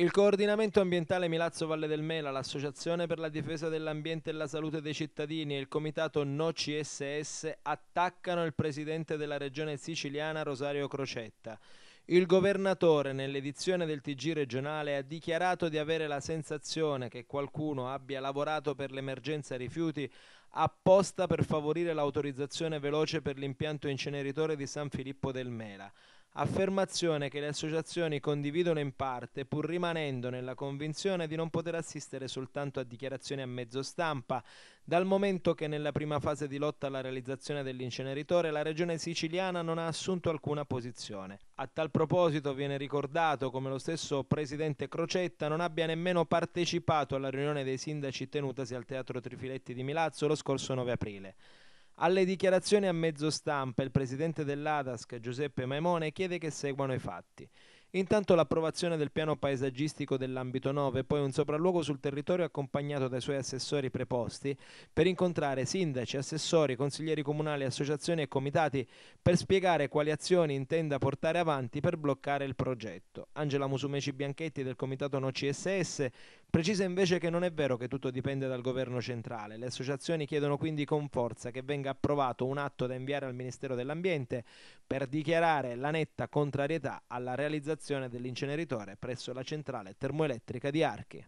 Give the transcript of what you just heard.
Il coordinamento ambientale Milazzo Valle del Mela, l'Associazione per la difesa dell'ambiente e la salute dei cittadini e il comitato No CSS attaccano il presidente della regione siciliana Rosario Crocetta. Il governatore nell'edizione del TG regionale ha dichiarato di avere la sensazione che qualcuno abbia lavorato per l'emergenza rifiuti apposta per favorire l'autorizzazione veloce per l'impianto inceneritore di San Filippo del Mela affermazione che le associazioni condividono in parte pur rimanendo nella convinzione di non poter assistere soltanto a dichiarazioni a mezzo stampa, dal momento che nella prima fase di lotta alla realizzazione dell'inceneritore la regione siciliana non ha assunto alcuna posizione. A tal proposito viene ricordato come lo stesso presidente Crocetta non abbia nemmeno partecipato alla riunione dei sindaci tenutasi al Teatro Trifiletti di Milazzo lo scorso 9 aprile. Alle dichiarazioni a mezzo stampa il presidente dell'ADASC Giuseppe Maimone chiede che seguano i fatti. Intanto l'approvazione del piano paesaggistico dell'ambito 9 e poi un sopralluogo sul territorio accompagnato dai suoi assessori preposti per incontrare sindaci, assessori, consiglieri comunali, associazioni e comitati per spiegare quali azioni intenda portare avanti per bloccare il progetto. Angela Musumeci Bianchetti del comitato NOCSS Precisa invece che non è vero che tutto dipende dal governo centrale. Le associazioni chiedono quindi con forza che venga approvato un atto da inviare al Ministero dell'Ambiente per dichiarare la netta contrarietà alla realizzazione dell'inceneritore presso la centrale termoelettrica di Archi.